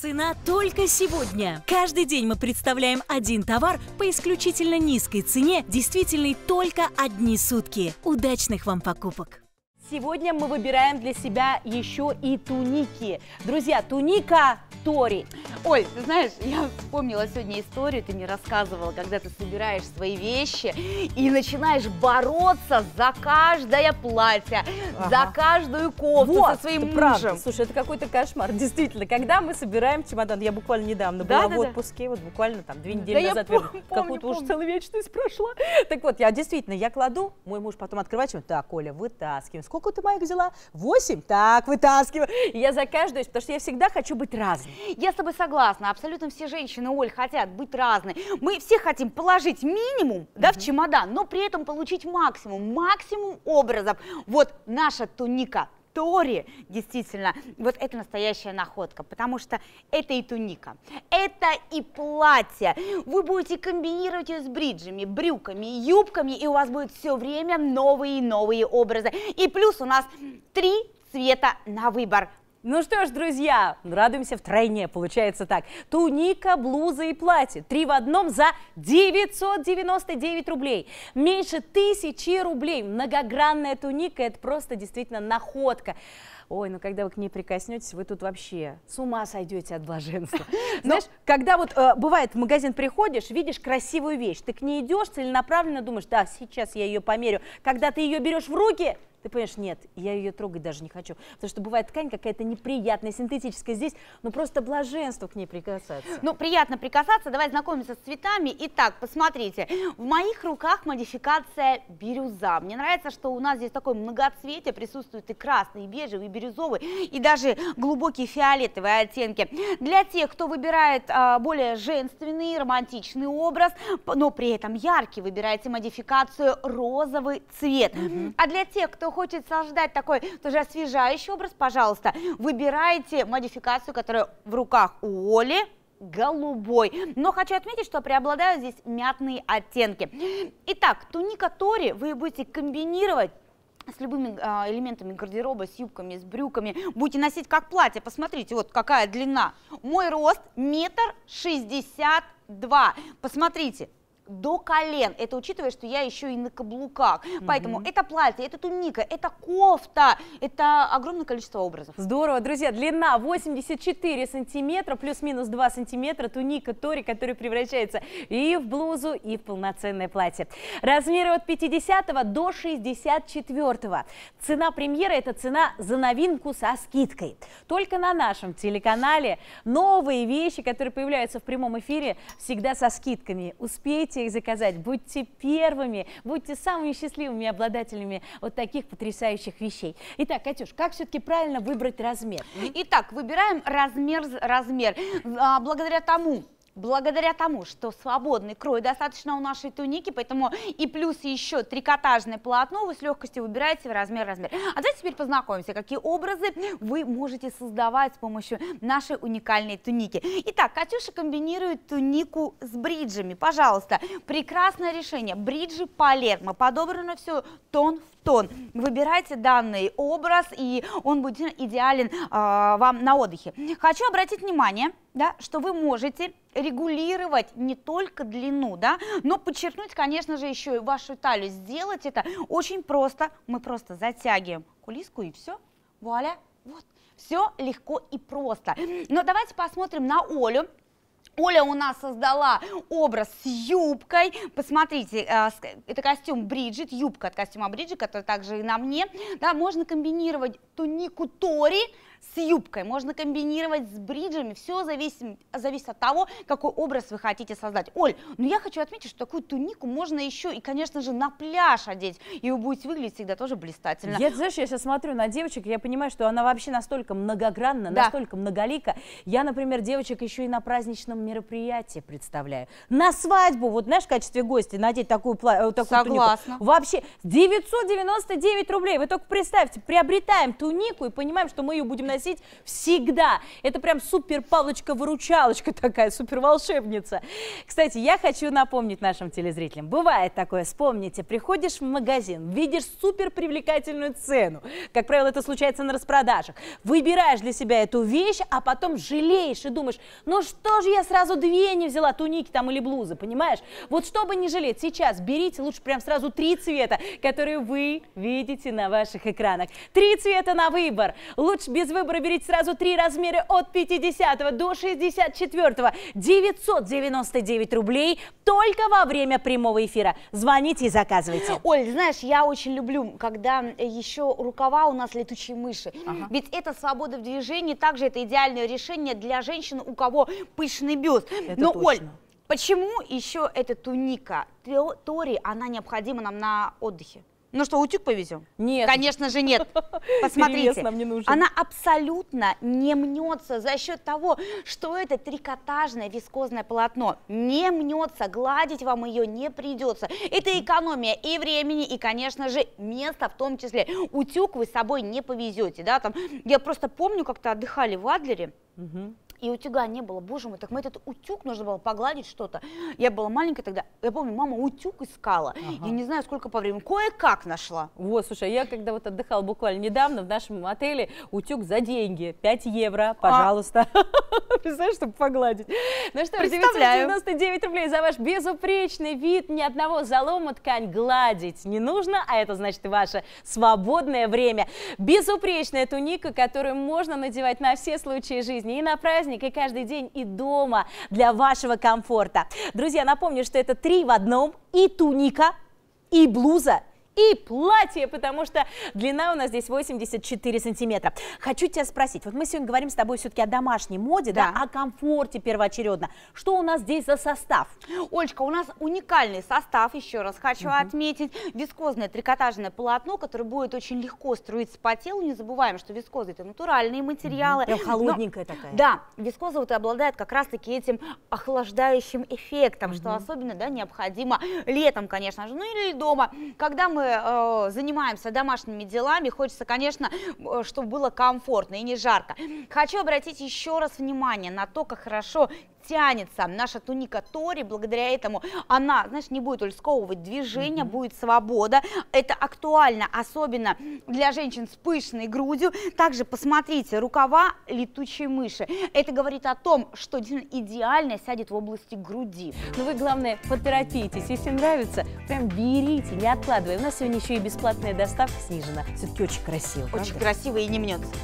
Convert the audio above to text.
Цена только сегодня. Каждый день мы представляем один товар по исключительно низкой цене, действительной только одни сутки. Удачных вам покупок! Сегодня мы выбираем для себя еще и туники. Друзья, туника Тори. Ой, ты знаешь, я вспомнила сегодня историю, ты мне рассказывала, когда ты собираешь свои вещи и начинаешь бороться за каждое платье, ага. за каждую кофту вот, со своим мужем. Правда. Слушай, это какой-то кошмар, действительно. Когда мы собираем чемодан, я буквально недавно да, была да, в отпуске, да. вот буквально там две недели да назад, какую-то уж целую вечность прошла. Так вот, я действительно, я кладу, мой муж потом открывает, чем так, Оля, вытаскиваем. Сколько ты моих взяла? Восемь? Так, вытаскиваю. я за каждую, потому что я всегда хочу быть разной. Я с тобой согласна согласна. Абсолютно все женщины, Оль, хотят быть разной. Мы все хотим положить минимум да, в чемодан, но при этом получить максимум, максимум образов. Вот наша туника Тори, действительно, вот это настоящая находка, потому что это и туника, это и платье. Вы будете комбинировать ее с бриджами, брюками, юбками, и у вас будет все время новые и новые образы. И плюс у нас три цвета на выбор. Ну что ж, друзья, радуемся втройне, получается так. Туника, блуза и платье. Три в одном за 999 рублей. Меньше тысячи рублей. Многогранная туника – это просто действительно находка. Ой, ну когда вы к ней прикоснетесь, вы тут вообще с ума сойдете от блаженства. Ну, Знаешь, когда вот э, бывает в магазин приходишь, видишь красивую вещь, ты к ней идешь целенаправленно, думаешь, да, сейчас я ее померю. Когда ты ее берешь в руки – ты понимаешь, нет, я ее трогать даже не хочу. Потому что бывает ткань какая-то неприятная, синтетическая. Здесь но ну, просто блаженство к ней прикасаться. Ну, приятно прикасаться. Давай знакомиться с цветами. Итак, посмотрите. В моих руках модификация бирюза. Мне нравится, что у нас здесь такое многоцветие. Присутствует и красный, и бежевый, и бирюзовый, и даже глубокие фиолетовые оттенки. Для тех, кто выбирает а, более женственный, романтичный образ, но при этом яркий, выбирайте модификацию розовый цвет. Mm -hmm. А для тех, кто хочет создать такой тоже освежающий образ, пожалуйста, выбирайте модификацию, которая в руках у Оли голубой. Но хочу отметить, что преобладают здесь мятные оттенки. Итак, туника Тори вы будете комбинировать с любыми э, элементами гардероба, с юбками, с брюками. Будете носить как платье. Посмотрите, вот какая длина. Мой рост метр шестьдесят два. Посмотрите, до колен. Это учитывая, что я еще и на каблуках. Угу. Поэтому это платье, это туника, это кофта, это огромное количество образов. Здорово, друзья. Длина 84 сантиметра, плюс-минус 2 сантиметра. Туника Тори, который превращается и в блузу, и в полноценное платье. Размеры от 50 до 64. -го. Цена премьеры – это цена за новинку со скидкой. Только на нашем телеканале новые вещи, которые появляются в прямом эфире, всегда со скидками. Успейте их заказать. Будьте первыми, будьте самыми счастливыми обладателями вот таких потрясающих вещей. Итак, Катюш, как все-таки правильно выбрать размер? Итак, выбираем размер, размер. А, благодаря тому, благодаря тому, что свободный крой достаточно у нашей туники, поэтому и плюс еще трикотажное полотно вы с легкостью выбираете в размер размер. А давайте теперь познакомимся, какие образы вы можете создавать с помощью нашей уникальной туники. Итак, Катюша комбинирует тунику с бриджами. Пожалуйста, прекрасное решение. Бриджи Палермо. Подобрано все тон в тон. Выбирайте данный образ, и он будет идеален э, вам на отдыхе. Хочу обратить внимание, да, что вы можете регулировать не только длину, да, но подчеркнуть, конечно же, еще и вашу талию. Сделать это очень просто. Мы просто затягиваем кулиску и все. Вуаля, вот. Все легко и просто. Но давайте посмотрим на Олю. Оля у нас создала образ с юбкой. Посмотрите, э, это костюм Бриджит, юбка от костюма Бриджит, который также и на мне. Да, можно комбинировать тунику Тори, с юбкой, можно комбинировать с бриджами, все зависит, зависит от того, какой образ вы хотите создать. Оль, но ну я хочу отметить, что такую тунику можно еще и, конечно же, на пляж одеть, и вы будете выглядеть всегда тоже блистательно. Я, знаешь, я сейчас смотрю на девочек, я понимаю, что она вообще настолько многогранна, да. настолько многолика. Я, например, девочек еще и на праздничном мероприятии представляю. На свадьбу, вот знаешь, в качестве гостя надеть такую, э, такую Согласна. тунику. Вообще, 999 рублей, вы только представьте, приобретаем тунику и понимаем, что мы ее будем носить всегда. Это прям супер палочка-выручалочка такая, супер волшебница. Кстати, я хочу напомнить нашим телезрителям, бывает такое, вспомните, приходишь в магазин, видишь супер привлекательную цену, как правило, это случается на распродажах, выбираешь для себя эту вещь, а потом жалеешь и думаешь, ну что же я сразу две не взяла, туники там или блузы, понимаешь? Вот чтобы не жалеть, сейчас берите лучше прям сразу три цвета, которые вы видите на ваших экранах. Три цвета на выбор. Лучше без выбора выбора берите сразу три размера от 50 до 64. 999 рублей только во время прямого эфира. Звоните и заказывайте. Оль, знаешь, я очень люблю, когда еще рукава у нас летучие мыши. Ага. Ведь это свобода в движении, также это идеальное решение для женщин, у кого пышный бюст. Это Но, точно. Оль, почему еще эта туника Тори, она необходима нам на отдыхе? Ну что, утюг повезем? Нет. Конечно же нет. Посмотрите. нам не нужен. Она абсолютно не мнется за счет того, что это трикотажное вискозное полотно. Не мнется, гладить вам ее не придется. Это экономия и времени, и, конечно же, места в том числе. Утюг вы с собой не повезете, да, там. Я просто помню, как-то отдыхали в Адлере. Угу. И утюга не было, боже мой, так мы этот утюг нужно было погладить что-то. Я была маленькая тогда, я помню, мама утюг искала. Ага. Я не знаю, сколько по времени, кое-как нашла. Вот, слушай, я когда вот отдыхала буквально недавно в нашем отеле, утюг за деньги, 5 евро, пожалуйста. А? Представляешь, чтобы погладить. Ну что, 999 рублей за ваш безупречный вид, ни одного залома ткань гладить не нужно, а это значит ваше свободное время. Безупречная туника, которую можно надевать на все случаи жизни и на праздник, праздник и каждый день и дома для вашего комфорта. Друзья, напомню, что это три в одном и туника, и блуза, и платье, потому что длина у нас здесь 84 сантиметра. Хочу тебя спросить, вот мы сегодня говорим с тобой все-таки о домашней моде, да. да, о комфорте первоочередно. Что у нас здесь за состав? Олечка, у нас уникальный состав, еще раз хочу угу. отметить. Вискозное трикотажное полотно, которое будет очень легко струиться по телу. Не забываем, что вискоза это натуральные материалы. Угу. Прям холодненькая Но, такая. Да, вискоза вот и обладает как раз-таки этим охлаждающим эффектом, угу. что особенно да, необходимо летом, конечно же, ну или дома. Когда мы э, занимаемся домашними делами, хочется, конечно, э, чтобы было комфортно и не жарко. Хочу обратить еще раз внимание на то, как хорошо тянется. Наша туника Тори, благодаря этому она, знаешь, не будет ульсковывать движение, mm будет свобода. Это актуально, особенно для женщин с пышной грудью. Также посмотрите, рукава летучей мыши. Это говорит о том, что идеально сядет в области груди. Но вы, главное, поторопитесь. Если нравится, прям берите, не откладывай У нас сегодня еще и бесплатная доставка снижена. Все-таки очень красиво. Очень правда? красиво и не мнется.